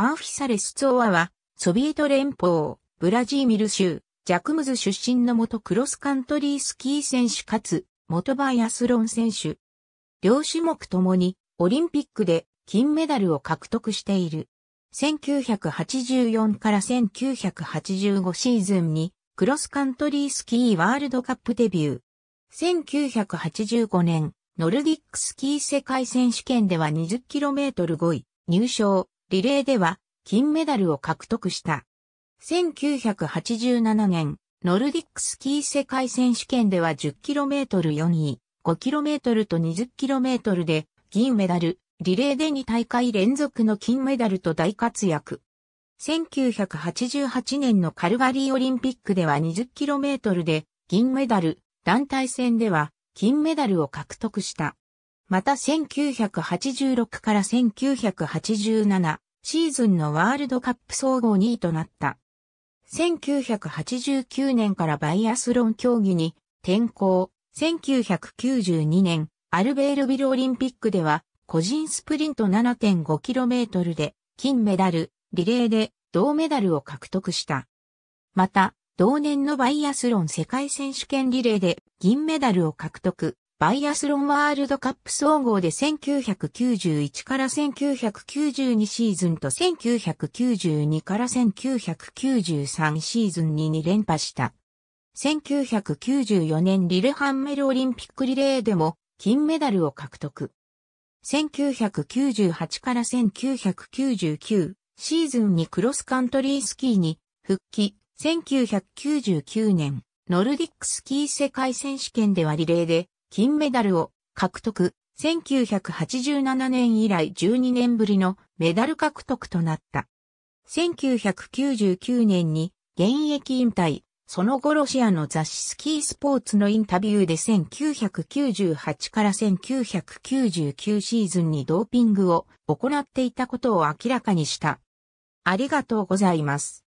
アーフィサレスツオアは、ソビエト連邦、ブラジーミル州、ジャクムズ出身の元クロスカントリースキー選手かつ、元バイアスロン選手。両種目ともに、オリンピックで金メダルを獲得している。1984から1985シーズンに、クロスカントリースキーワールドカップデビュー。1985年、ノルディックスキー世界選手権では 20km 5位、入賞。リレーでは金メダルを獲得した。1987年、ノルディックスキー世界選手権では 10km4 位、5km と 20km で銀メダル、リレーで2大会連続の金メダルと大活躍。1988年のカルガリーオリンピックでは 20km で銀メダル、団体戦では金メダルを獲得した。また1986から1987シーズンのワールドカップ総合2位となった。1989年からバイアスロン競技に転向。1992年、アルベールビルオリンピックでは、個人スプリント 7.5km で、金メダル、リレーで、銅メダルを獲得した。また、同年のバイアスロン世界選手権リレーで、銀メダルを獲得。バイアスロンワールドカップ総合で1991から1992シーズンと1992から1993シーズンに2連覇した。1994年リレハンメルオリンピックリレーでも金メダルを獲得。1998から1999シーズンにクロスカントリースキーに復帰。1999年ノルディックスキー世界選手権ではリレーで金メダルを獲得、1987年以来12年ぶりのメダル獲得となった。1999年に現役引退、その後ロシアの雑誌スキースポーツのインタビューで1998から1999シーズンにドーピングを行っていたことを明らかにした。ありがとうございます。